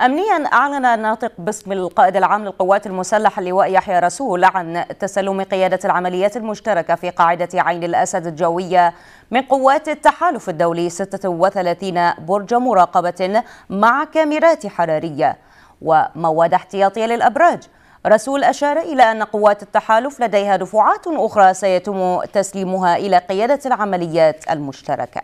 أمنيا أعلن ناطق باسم القائد العام للقوات المسلحة اللواء يحيى رسول عن تسلم قيادة العمليات المشتركة في قاعدة عين الأسد الجوية من قوات التحالف الدولي 36 برج مراقبة مع كاميرات حرارية ومواد احتياطية للأبراج رسول أشار إلى أن قوات التحالف لديها دفعات أخرى سيتم تسليمها إلى قيادة العمليات المشتركة